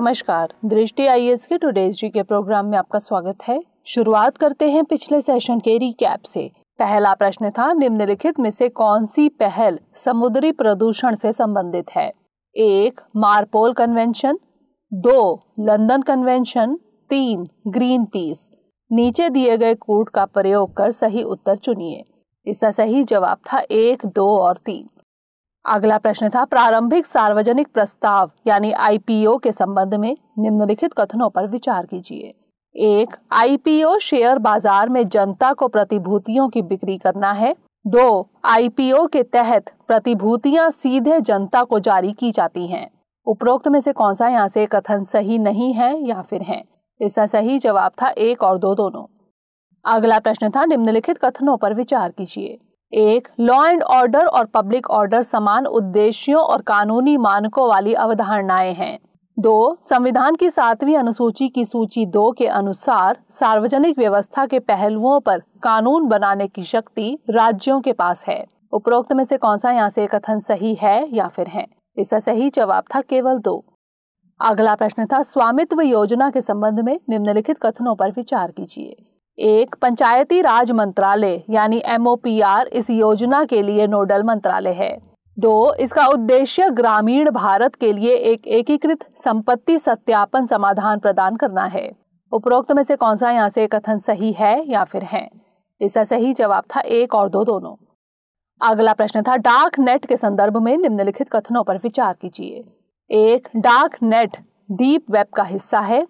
नमस्कार दृष्टि आई के टुडे जी के प्रोग्राम में आपका स्वागत है शुरुआत करते हैं पिछले सेशन के रिकैप से पहला प्रश्न था निम्नलिखित में से कौन सी पहल समुद्री प्रदूषण से संबंधित है एक मारपोल कन्वेंशन दो लंदन कन्वेंशन तीन ग्रीन पीस नीचे दिए गए कोड का प्रयोग कर सही उत्तर चुनिए इसका सही जवाब था एक दो और तीन अगला प्रश्न था प्रारंभिक सार्वजनिक प्रस्ताव यानी आईपीओ के संबंध में निम्नलिखित कथनों पर विचार कीजिए एक आईपीओ शेयर बाजार में जनता को प्रतिभूतियों की बिक्री करना है दो आईपीओ के तहत प्रतिभूतियां सीधे जनता को जारी की जाती हैं उपरोक्त में से कौन सा यहाँ से कथन सही नहीं है या फिर है इसका सही जवाब था एक और दो दोनों अगला प्रश्न था निम्नलिखित कथनों पर विचार कीजिए एक लॉ एंड ऑर्डर और पब्लिक ऑर्डर समान उद्देश्यों और कानूनी मानकों वाली अवधारणाएं हैं दो संविधान की सातवीं अनुसूची की सूची दो के अनुसार सार्वजनिक व्यवस्था के पहलुओं पर कानून बनाने की शक्ति राज्यों के पास है उपरोक्त में से कौन सा यहाँ से कथन सही है या फिर है इसका सही जवाब था केवल दो अगला प्रश्न था स्वामित्व योजना के संबंध में निम्नलिखित कथनों पर विचार कीजिए एक पंचायती राज मंत्रालय यानी एम इस योजना के लिए नोडल मंत्रालय है दो इसका उद्देश्य ग्रामीण भारत के लिए एक एकीकृत संपत्ति सत्यापन समाधान प्रदान करना है उपरोक्त में से कौन सा यहाँ से कथन सही है या फिर है इसका सही जवाब था एक और दो दोनों अगला प्रश्न था डार्क नेट के संदर्भ में निम्नलिखित कथनों पर विचार कीजिए एक डार्क नेट डीप वेब का हिस्सा है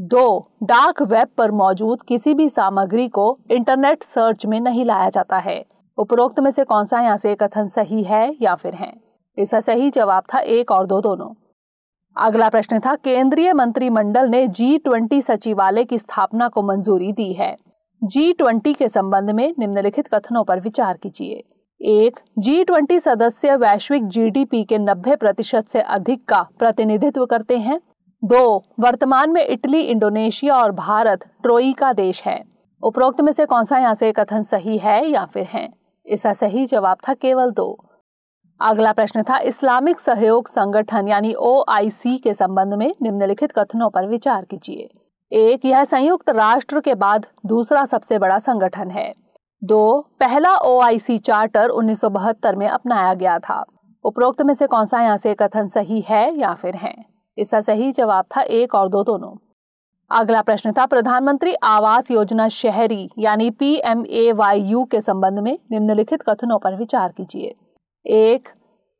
दो डार्क वेब पर मौजूद किसी भी सामग्री को इंटरनेट सर्च में नहीं लाया जाता है उपरोक्त में से कौन सा यहाँ से कथन सही है या फिर है इसका सही जवाब था एक और दो दोनों अगला प्रश्न था केंद्रीय मंत्रिमंडल ने जी ट्वेंटी सचिवालय की स्थापना को मंजूरी दी है जी ट्वेंटी के संबंध में निम्नलिखित कथनों पर विचार कीजिए एक जी ट्वेंटी सदस्य वैश्विक जीडीपी के 90 प्रतिशत से अधिक का प्रतिनिधित्व करते हैं दो वर्तमान में इटली इंडोनेशिया और भारत ट्रोई का देश है उपरोक्त में से कौन सा यहाँ से कथन सही है या फिर है इसका सही जवाब था केवल दो अगला प्रश्न था इस्लामिक सहयोग संगठन यानी ओ के संबंध में निम्नलिखित कथनों पर विचार कीजिए एक यह संयुक्त राष्ट्र के बाद दूसरा सबसे बड़ा संगठन है दो पहला ओ चार्टर उन्नीस में अपनाया गया था उपरोक्त में से कौन सा यहाँ से कथन सही है या फिर है इसका सही जवाब था एक और दो दोनों अगला प्रश्न था प्रधानमंत्री आवास योजना शहरी यानी P M A Y U के संबंध में निम्नलिखित कथनों पर विचार कीजिए एक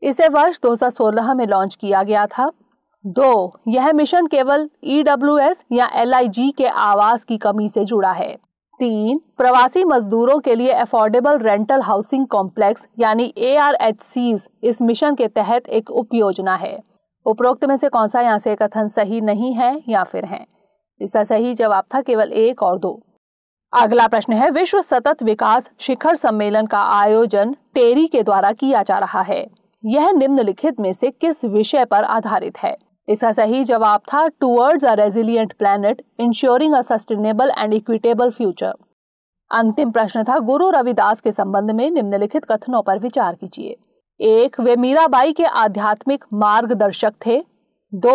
इसे वर्ष 2016 में लॉन्च किया गया था दो यह मिशन केवल ई या एल के आवास की कमी से जुड़ा है तीन प्रवासी मजदूरों के लिए अफोर्डेबल रेंटल हाउसिंग कॉम्प्लेक्स यानी ए आर इस मिशन के तहत एक उपयोजना है उपरोक्त में से कौन सा यहाँ से कथन सही नहीं है या फिर है इसका सही जवाब था केवल एक और दो अगला प्रश्न है विश्व सतत विकास शिखर सम्मेलन का आयोजन टेरी के द्वारा किया जा रहा है यह निम्नलिखित में से किस विषय पर आधारित है इसका सही जवाब था towards a resilient planet ensuring a sustainable and equitable future अंतिम प्रश्न था गुरु रविदास के संबंध में निम्नलिखित कथनों पर विचार कीजिए एक वे मीराबाई के आध्यात्मिक मार्गदर्शक थे दो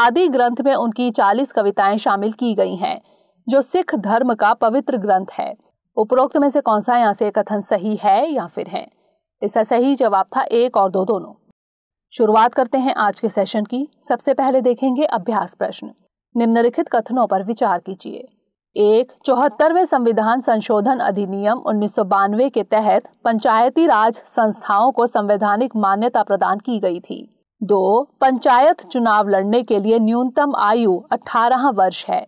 आदि ग्रंथ में उनकी चालीस कविताएं शामिल की गई हैं जो सिख धर्म का पवित्र ग्रंथ है उपरोक्त में से कौन सा यहाँ से कथन सही है या फिर है इसका सही जवाब था एक और दो दोनों शुरुआत करते हैं आज के सेशन की सबसे पहले देखेंगे अभ्यास प्रश्न निम्नलिखित कथनों पर विचार कीजिए एक चौहत्तरवें संविधान संशोधन अधिनियम उन्नीस के तहत पंचायती राज संस्थाओं को संवैधानिक मान्यता प्रदान की गई थी दो पंचायत चुनाव लड़ने के लिए न्यूनतम आयु 18 वर्ष है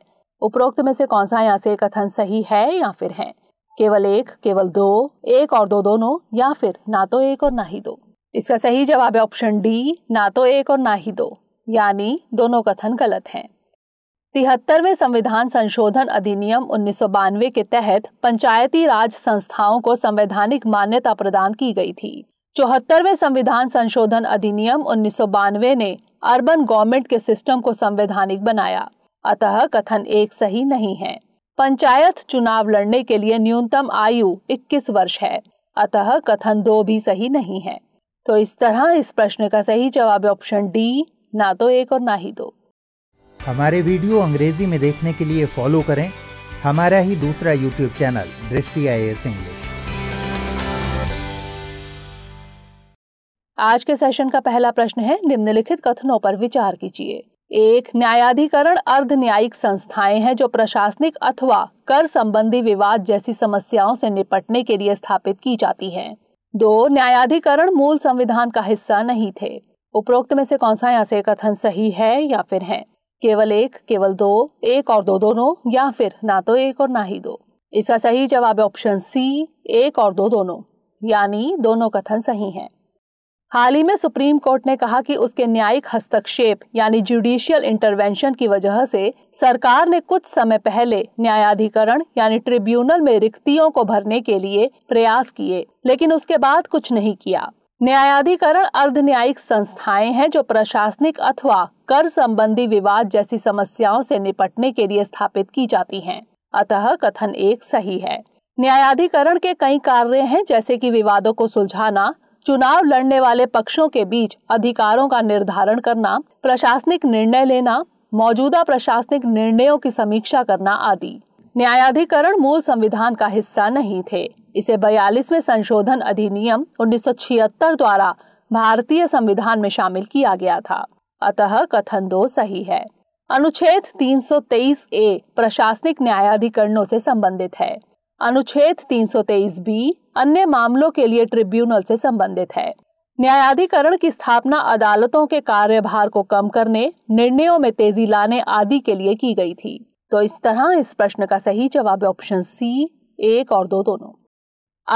उपरोक्त में से कौन सा यहाँ से कथन सही है या फिर है केवल एक केवल दो एक और दो दोनों या फिर ना तो एक और ना ही दो इसका सही जवाब है ऑप्शन डी ना तो एक और ना ही दो यानी दोनों कथन गलत हैं तिहत्तरवें संविधान संशोधन अधिनियम उन्नीस के तहत पंचायती राज संस्थाओं को संवैधानिक मान्यता प्रदान की गई थी चौहत्तरवें संविधान संशोधन अधिनियम उन्नीस ने अर्बन गवर्नमेंट के सिस्टम को संवैधानिक बनाया अतः कथन एक सही नहीं है पंचायत चुनाव लड़ने के लिए न्यूनतम आयु 21 वर्ष है अतः कथन दो भी सही नहीं है तो इस तरह इस प्रश्न का सही जवाब ऑप्शन डी ना तो एक और ना ही दो हमारे वीडियो अंग्रेजी में देखने के लिए फॉलो करें हमारा ही दूसरा यूट्यूब चैनल दृष्टि आई इंग्लिश आज के सेशन का पहला प्रश्न है निम्नलिखित कथनों पर विचार कीजिए एक न्यायाधिकरण अर्ध न्यायिक संस्थाएं हैं जो प्रशासनिक अथवा कर संबंधी विवाद जैसी समस्याओं से निपटने के लिए स्थापित की जाती हैं। दो न्यायाधिकरण मूल संविधान का हिस्सा नहीं थे उपरोक्त में से कौन सा यहाँ से कथन सही है या फिर है केवल एक केवल दो एक और दो दोनों या फिर ना तो एक और ना ही दो इसका सही जवाब है ऑप्शन सी एक और दो दोनों यानी दोनों कथन सही हैं हाल ही में सुप्रीम कोर्ट ने कहा कि उसके न्यायिक हस्तक्षेप यानी जुडिशियल इंटरवेंशन की वजह से सरकार ने कुछ समय पहले न्यायाधिकरण यानी ट्रिब्यूनल में रिक्तियों को भरने के लिए प्रयास किए लेकिन उसके बाद कुछ नहीं किया न्यायाधिकरण अर्ध न्यायिक संस्थाएं हैं जो प्रशासनिक अथवा कर संबंधी विवाद जैसी समस्याओं से निपटने के लिए स्थापित की जाती हैं। अतः कथन एक सही है न्यायाधिकरण के कई कार्य हैं जैसे कि विवादों को सुलझाना चुनाव लड़ने वाले पक्षों के बीच अधिकारों का निर्धारण करना प्रशासनिक निर्णय लेना मौजूदा प्रशासनिक निर्णयों की समीक्षा करना आदि न्यायाधिकरण मूल संविधान का हिस्सा नहीं थे इसे बयालीसवें संशोधन अधिनियम उन्नीस द्वारा भारतीय संविधान में शामिल किया गया था अतः कथन दो सही है अनुच्छेद 323 ए प्रशासनिक न्यायाधिकरणों से संबंधित है अनुच्छेद 323 बी अन्य मामलों के लिए ट्रिब्यूनल से संबंधित है न्यायाधिकरण की स्थापना अदालतों के कार्यभार को कम करने निर्णयों में तेजी लाने आदि के लिए की गई थी तो इस तरह इस प्रश्न का सही जवाब ऑप्शन सी एक और दो दोनों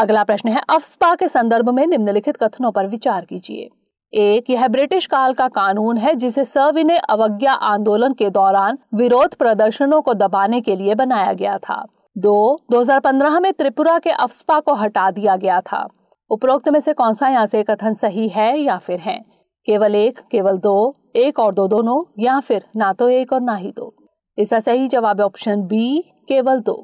अगला प्रश्न है अफसपा के संदर्भ में निम्नलिखित कथनों पर विचार कीजिए एक यह ब्रिटिश काल का कानून है जिसे सविनय अवज्ञा आंदोलन के दौरान विरोध प्रदर्शनों को दबाने के लिए बनाया गया था दो 2015 में त्रिपुरा के अफसपा को हटा दिया गया था उपरोक्त में से कौन सा यहाँ से कथन सही है या फिर है केवल एक केवल दो एक और दो दोनों या फिर ना तो एक और ना ही दो इसका सही जवाब ऑप्शन बी केवल दो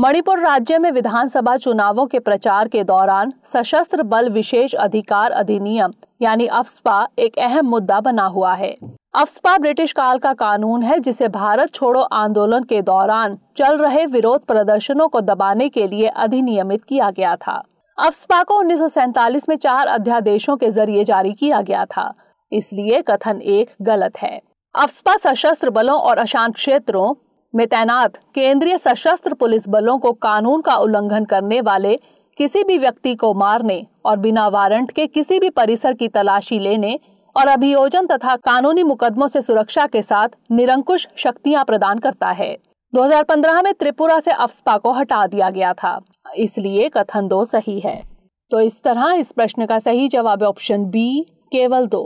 मणिपुर राज्य में विधानसभा चुनावों के प्रचार के दौरान सशस्त्र बल विशेष अधिकार अधिनियम यानी अफ्सपा एक अहम मुद्दा बना हुआ है अफसपा ब्रिटिश काल का कानून है जिसे भारत छोड़ो आंदोलन के दौरान चल रहे विरोध प्रदर्शनों को दबाने के लिए अधिनियमित किया गया था अफसपा को उन्नीस में चार अध्यादेशों के जरिए जारी किया गया था इसलिए कथन एक गलत है अफ्सपा सशस्त्र बलों और अशांत क्षेत्रों में तैनात केंद्रीय सशस्त्र पुलिस बलों को कानून का उल्लंघन करने वाले किसी भी व्यक्ति को मारने और बिना वारंट के किसी भी परिसर की तलाशी लेने और अभियोजन तथा कानूनी मुकदमों से सुरक्षा के साथ निरंकुश शक्तियां प्रदान करता है 2015 में त्रिपुरा से अफ्सपा को हटा दिया गया था इसलिए कथन दो सही है तो इस तरह इस प्रश्न का सही जवाब ऑप्शन बी केवल दो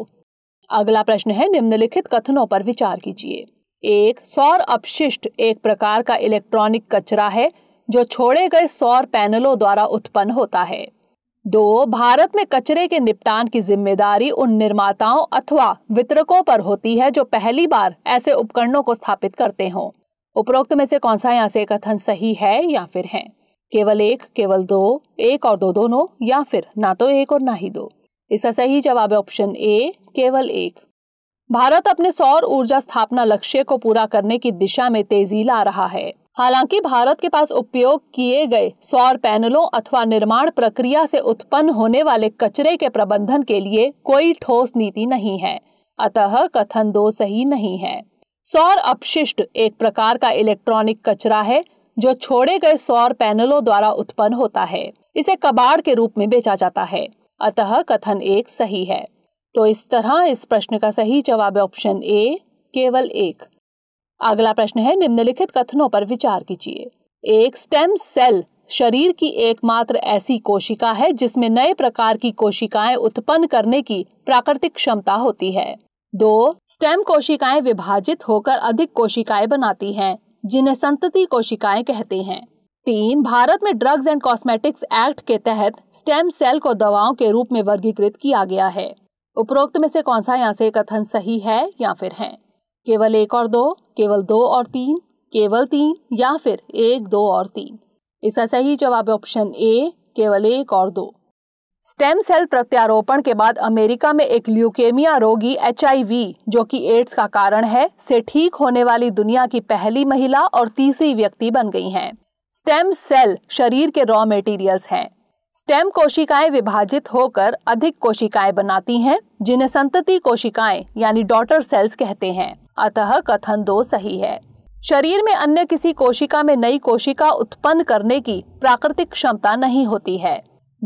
अगला प्रश्न है निम्नलिखित कथनों पर विचार कीजिए एक सौर अपशिष्ट एक प्रकार का इलेक्ट्रॉनिक कचरा है जो छोड़े गए सौर पैनलों द्वारा उत्पन्न होता है दो भारत में कचरे के निपटान की जिम्मेदारी उन निर्माताओं अथवा वितरकों पर होती है जो पहली बार ऐसे उपकरणों को स्थापित करते हों उपरोक्त में से कौन सा यहाँ से कथन सही है या फिर है केवल एक केवल दो एक और दो दोनों या फिर ना तो एक और ना ही दो इसका सही जवाब है ऑप्शन ए केवल एक भारत अपने सौर ऊर्जा स्थापना लक्ष्य को पूरा करने की दिशा में तेजी ला रहा है हालांकि भारत के पास उपयोग किए गए सौर पैनलों अथवा निर्माण प्रक्रिया से उत्पन्न होने वाले कचरे के प्रबंधन के लिए कोई ठोस नीति नहीं है अतः कथन दो सही नहीं है सौर अपशिष्ट एक प्रकार का इलेक्ट्रॉनिक कचरा है जो छोड़े गए सौर पैनलों द्वारा उत्पन्न होता है इसे कबाड़ के रूप में बेचा जाता है अतः कथन एक सही है तो इस तरह इस प्रश्न का सही जवाब ऑप्शन ए केवल एक अगला प्रश्न है निम्नलिखित कथनों पर विचार कीजिए एक स्टेम सेल शरीर की एकमात्र ऐसी कोशिका है जिसमें नए प्रकार की कोशिकाएं उत्पन्न करने की प्राकृतिक क्षमता होती है दो स्टेम कोशिकाएं विभाजित होकर अधिक कोशिकाएं बनाती हैं जिन्हें संतति कोशिकाएं कहते हैं तीन भारत में ड्रग्स एंड कॉस्मेटिक्स एक्ट के तहत स्टेम सेल को दवाओं के रूप में वर्गीकृत किया गया है उपरोक्त में से कौन सा यहाँ से कथन सही है या फिर है केवल एक और दो केवल दो और तीन केवल तीन या फिर एक दो और तीन इसका सही जवाब ऑप्शन ए केवल एक और दो स्टेम सेल प्रत्यारोपण के बाद अमेरिका में एक ल्यूकेमिया रोगी एच जो कि एड्स का कारण है से ठीक होने वाली दुनिया की पहली महिला और तीसरी व्यक्ति बन गई हैं। स्टेम सेल शरीर के रॉ मटेरियल्स हैं स्टेम कोशिकाएं विभाजित होकर अधिक कोशिकाएं बनाती हैं जिन्हें संतति कोशिकाएं यानी डॉटर सेल्स कहते हैं अतः कथन दो सही है शरीर में अन्य किसी कोशिका में नई कोशिका उत्पन्न करने की प्राकृतिक क्षमता नहीं होती है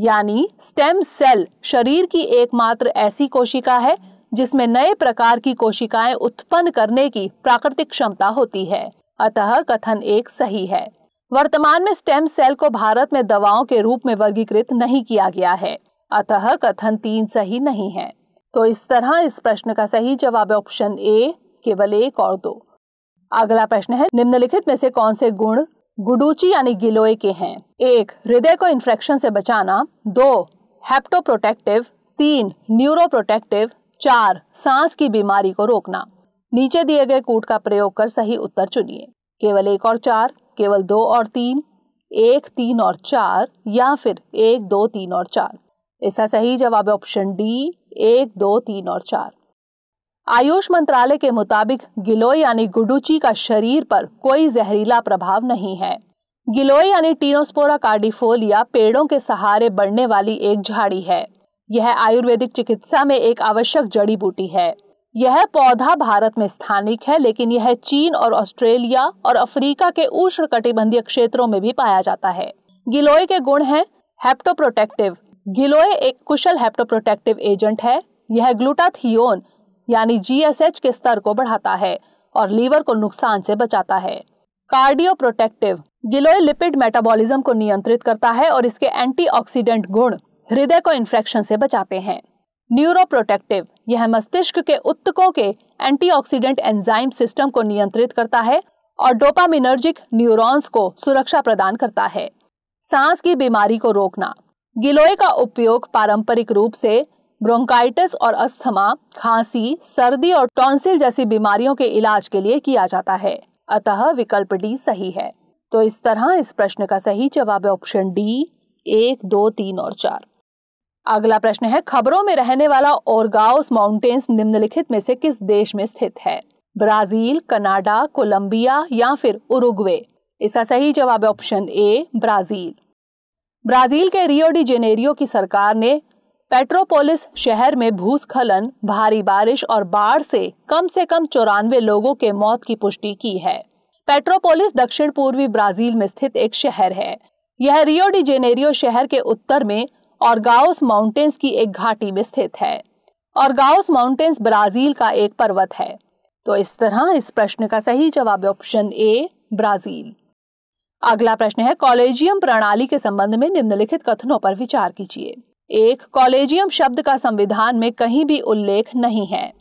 यानी स्टेम सेल शरीर की एकमात्र ऐसी कोशिका है जिसमें नए प्रकार की कोशिकाएं उत्पन्न करने की प्राकृतिक क्षमता होती है अतः कथन एक सही है वर्तमान में स्टेम सेल को भारत में दवाओं के रूप में वर्गीकृत नहीं किया गया है अतः कथन तीन सही नहीं है तो इस तरह इस प्रश्न का सही जवाब ऑप्शन ए केवल एक और दो अगला प्रश्न है निम्नलिखित में से कौन से गुण गुडूची यानी गिलोय के हैं एक हृदय को इन्फेक्शन से बचाना दो हेप्टोप्रोटेक्टिव तीन न्यूरोप्रोटेक्टिव चार सांस की बीमारी को रोकना नीचे दिए गए कूट का प्रयोग कर सही उत्तर चुनिए केवल एक और चार केवल दो और तीन एक तीन और चार या फिर एक दो तीन और चार इसका सही जवाब ऑप्शन डी एक दो तीन और चार आयुष मंत्रालय के मुताबिक गिलोय यानी गुडुची का शरीर पर कोई जहरीला प्रभाव नहीं है गिलोय यानी टीनोस्पोरा कार्डिफोलिया पेड़ों के सहारे बढ़ने वाली एक झाड़ी है यह आयुर्वेदिक चिकित्सा में एक आवश्यक जड़ी बूटी है यह पौधा भारत में स्थानिक है लेकिन यह चीन और ऑस्ट्रेलिया और अफ्रीका के उष्ण कटिबंधीय क्षेत्रों में भी पाया जाता है गिलोय के गुण हैं हेप्टोप्रोटेक्टिव गिलोय एक कुशल हेप्टोप्रोटेक्टिव एजेंट है यह ग्लूटाथियोन यानी जीएसएच के स्तर को बढ़ाता है और लीवर को नुकसान से बचाता है कार्डियो प्रोटेक्टिव गिलोय लिपिड मेटाबॉलिज्म को नियंत्रित करता है और इसके एंटीऑक्सीडेंट गुण हृदय को इन्फेक्शन से बचाते हैं न्यूरोप्रोटेक्टिव यह मस्तिष्क के उत्तकों के एंटीऑक्सीडेंट एंजाइम सिस्टम को नियंत्रित करता है और डोपामिनर्जिक न्यूरॉन्स को सुरक्षा प्रदान करता है सांस की बीमारी को रोकना गिलोय का उपयोग पारंपरिक रूप से ब्रोंकाइटिस और अस्थमा खांसी सर्दी और टॉन्सिल जैसी बीमारियों के इलाज के लिए किया जाता है अतः विकल्प डी सही है तो इस तरह इस प्रश्न का सही जवाब ऑप्शन डी एक दो तीन और चार अगला प्रश्न है खबरों में रहने वाला ओरगाउस माउंटेन्स निम्नलिखित में से किस देश में स्थित है ब्राजील कनाडा कोलंबिया या फिर उरुग्वे इसका सही जवाब है ऑप्शन ए ब्राजील ब्राजील के रियो डी जेनेरियो की सरकार ने पेट्रोपोलिस शहर में भूस्खलन भारी बारिश और बाढ़ से कम से कम चौरानवे लोगों के मौत की पुष्टि की है पेट्रोपोलिस दक्षिण पूर्वी ब्राजील में स्थित एक शहर है यह रियो डी जेनेरियो शहर के उत्तर में और गाउस माउंटेन्स की एक घाटी में स्थित है और गाउस माउंटेन्स ब्राजील का एक पर्वत है तो इस तरह इस प्रश्न का सही जवाब ऑप्शन ए ब्राजील अगला प्रश्न है कॉलेजियम प्रणाली के संबंध में निम्नलिखित कथनों पर विचार कीजिए एक कॉलेजियम शब्द का संविधान में कहीं भी उल्लेख नहीं है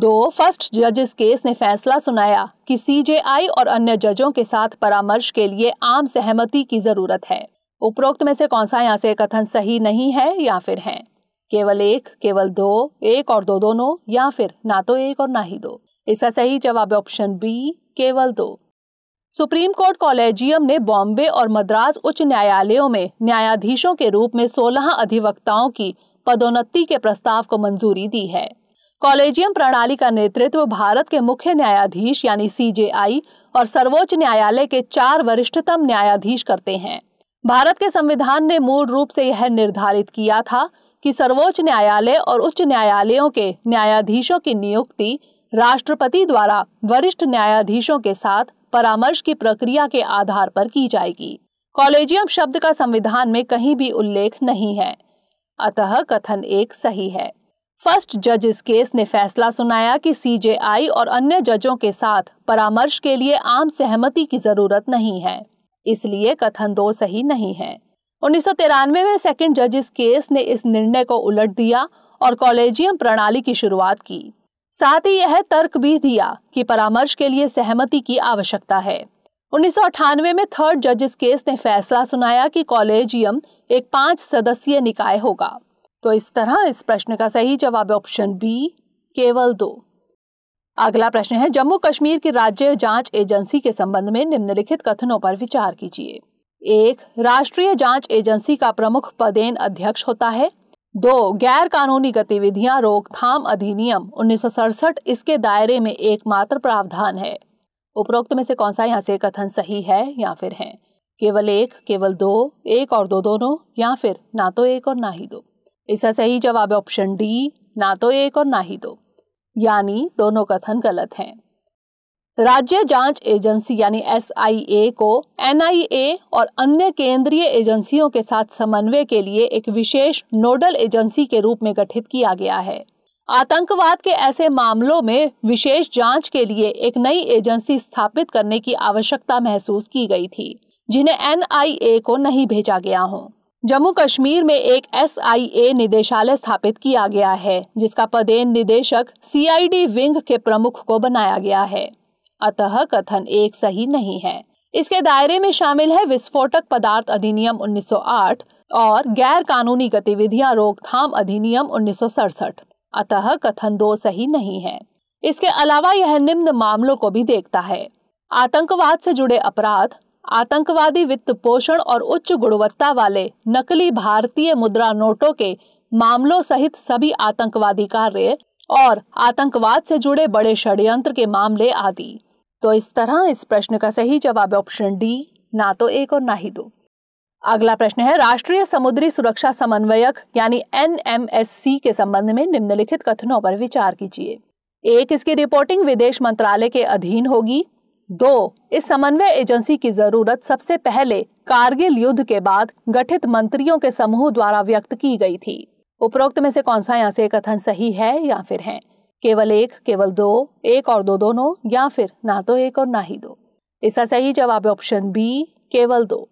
दो फर्स्ट जजेस केस ने फैसला सुनाया कि सीजेआई और अन्य जजों के साथ परामर्श के लिए आम सहमति की जरूरत है उपरोक्त में से कौन सा यहाँ से कथन सही नहीं है या फिर है केवल एक केवल दो एक और दो दोनों या फिर ना तो एक और ना ही दो इसका सही जवाब ऑप्शन बी केवल दो सुप्रीम कोर्ट कॉलेजियम ने बॉम्बे और मद्रास उच्च न्यायालयों में न्यायाधीशों के रूप में 16 अधिवक्ताओं की पदोन्नति के प्रस्ताव को मंजूरी दी है कॉलेजियम प्रणाली का नेतृत्व भारत के मुख्य न्यायाधीश यानी सीजेआई और सर्वोच्च न्यायालय के चार वरिष्ठतम न्यायाधीश करते हैं भारत के संविधान ने मूल रूप से यह निर्धारित किया था कि सर्वोच्च न्यायालय और उच्च न्यायालयों के न्यायाधीशों की नियुक्ति राष्ट्रपति द्वारा वरिष्ठ न्यायाधीशों के साथ परामर्श की प्रक्रिया के आधार पर की जाएगी कॉलेजियम शब्द का संविधान में कहीं भी उल्लेख नहीं है अतः कथन एक सही है फर्स्ट जज इस केस ने फैसला सुनाया कि सीजेआई और अन्य जजों के साथ परामर्श के लिए आम सहमति की जरूरत नहीं है इसलिए कथन दो सही नहीं है उन्नीस में सेकेंड जजिस केस ने इस निर्णय को उलट दिया और कॉलेजियम प्रणाली की शुरुआत की साथ ही यह तर्क भी दिया कि परामर्श के लिए सहमति की आवश्यकता है उन्नीस में थर्ड जजिस केस ने फैसला सुनाया कि कॉलेजियम एक पांच सदस्यीय निकाय होगा तो इस तरह इस प्रश्न का सही जवाब ऑप्शन बी केवल दो अगला प्रश्न है जम्मू कश्मीर की राज्य जांच एजेंसी के संबंध में निम्नलिखित कथनों पर विचार कीजिए एक राष्ट्रीय जांच एजेंसी का प्रमुख पदेन अध्यक्ष होता है दो गैर कानूनी गतिविधियां रोकथाम अधिनियम उन्नीस इसके दायरे में एकमात्र प्रावधान है उपरोक्त में से कौन सा यहाँ से कथन सही है या फिर है केवल एक केवल दो एक और दो दोनों या फिर ना तो एक और ना ही दो इसका सही जवाब ऑप्शन डी ना तो एक और ना ही दो यानी दोनों कथन गलत हैं राज्य जांच एजेंसी यानी एस को एन और अन्य केंद्रीय एजेंसियों के साथ समन्वय के लिए एक विशेष नोडल एजेंसी के रूप में गठित किया गया है आतंकवाद के ऐसे मामलों में विशेष जांच के लिए एक नई एजेंसी स्थापित करने की आवश्यकता महसूस की गई थी जिन्हें एन को नहीं भेजा गया हो जम्मू कश्मीर में एक एसआईए निदेशालय स्थापित किया गया है जिसका पदेन निदेशक सीआईडी विंग के प्रमुख को बनाया गया है अतः कथन एक सही नहीं है इसके दायरे में शामिल है विस्फोटक पदार्थ अधिनियम 1908 और गैर कानूनी गतिविधियां रोकथाम अधिनियम उन्नीस अतः कथन दो सही नहीं है इसके अलावा यह निम्न मामलों को भी देखता है आतंकवाद से जुड़े अपराध आतंकवादी वित्त पोषण और उच्च गुणवत्ता वाले नकली भारतीय मुद्रा नोटों के मामलों सहित सभी आतंकवादी कार्य और आतंकवाद से जुड़े बड़े षड्यंत्र के मामले आदि तो इस तरह इस प्रश्न का सही जवाब ऑप्शन डी ना तो एक और ना ही दो अगला प्रश्न है राष्ट्रीय समुद्री सुरक्षा समन्वयक यानी एन के संबंध में निम्नलिखित कथनों पर विचार कीजिए एक इसकी रिपोर्टिंग विदेश मंत्रालय के अधीन होगी दो इस समन्वय एजेंसी की जरूरत सबसे पहले कारगिल युद्ध के बाद गठित मंत्रियों के समूह द्वारा व्यक्त की गई थी उपरोक्त में से कौन सा यहाँ से कथन सही है या फिर है केवल एक केवल दो एक और दो दोनों या फिर ना तो एक और ना ही दो इसका सही जवाब ऑप्शन बी केवल दो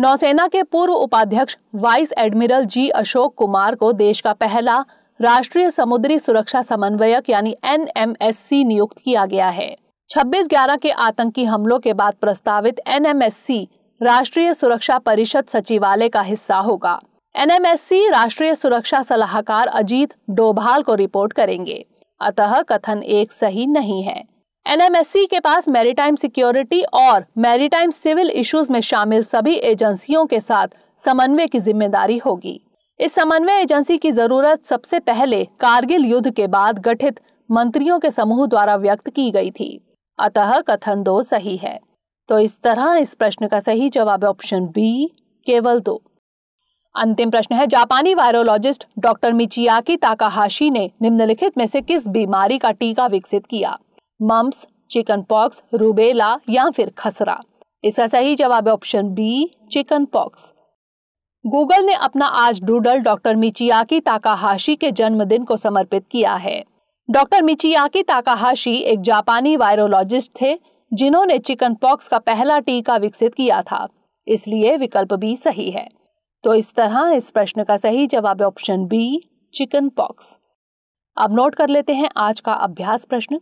नौसेना के पूर्व उपाध्यक्ष vice admiral G Ashok Kumar को देश का पहला राष्ट्रीय समुद्री सुरक्षा समन्वयक यानी एनएमएससी नियुक्त किया गया है छब्बीस ग्यारह के आतंकी हमलों के बाद प्रस्तावित एन राष्ट्रीय सुरक्षा परिषद सचिवालय का हिस्सा होगा एन राष्ट्रीय सुरक्षा सलाहकार अजीत डोभाल को रिपोर्ट करेंगे अतः कथन एक सही नहीं है एन के पास मैरिटाइम सिक्योरिटी और मैरिटाइम सिविल इश्यूज में शामिल सभी एजेंसियों के साथ समन्वय की जिम्मेदारी होगी इस समन्वय एजेंसी की जरूरत सबसे पहले कारगिल युद्ध के बाद गठित मंत्रियों के समूह द्वारा व्यक्त की गई थी अतः कथन दो सही है तो इस तरह इस प्रश्न का सही जवाब ऑप्शन बी केवल दो अंतिम प्रश्न है जापानी वायरोलॉजिस्ट डॉक्टर मिचियाकी ताकाहाशी ने निम्नलिखित में से किस बीमारी का टीका विकसित किया मम्स चिकन पॉक्स रूबेला या फिर खसरा इसका सही जवाब option B chicken pox Google ने अपना आज डूडल डॉक्टर मिचियाकी ताकाहाशी के जन्मदिन को समर्पित किया है डॉक्टर मिचियाकी ताकाहाशी एक जापानी वायरोलॉजिस्ट थे जिन्होंने चिकन पॉक्स का पहला टीका विकसित किया था इसलिए विकल्प बी सही है तो इस तरह इस प्रश्न का सही जवाब ऑप्शन बी चिकन पॉक्स अब नोट कर लेते हैं आज का अभ्यास प्रश्न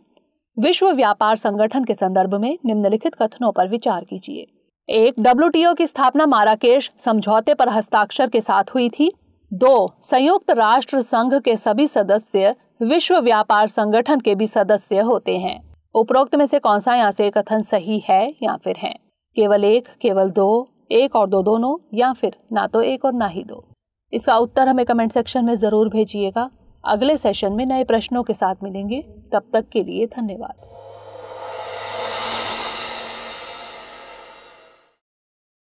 विश्व व्यापार संगठन के संदर्भ में निम्नलिखित कथनों पर विचार कीजिए एक डब्ल्यू की स्थापना माराकेश समझौते पर हस्ताक्षर के साथ हुई थी दो संयुक्त राष्ट्र संघ के सभी सदस्य विश्व व्यापार संगठन के भी सदस्य होते हैं उपरोक्त में से कौन सा यहाँ से कथन सही है या फिर है केवल एक केवल दो एक और दो दोनों या फिर ना तो एक और ना ही दो इसका उत्तर हमें कमेंट सेक्शन में ज़रूर भेजिएगा अगले सेशन में नए प्रश्नों के साथ मिलेंगे तब तक के लिए धन्यवाद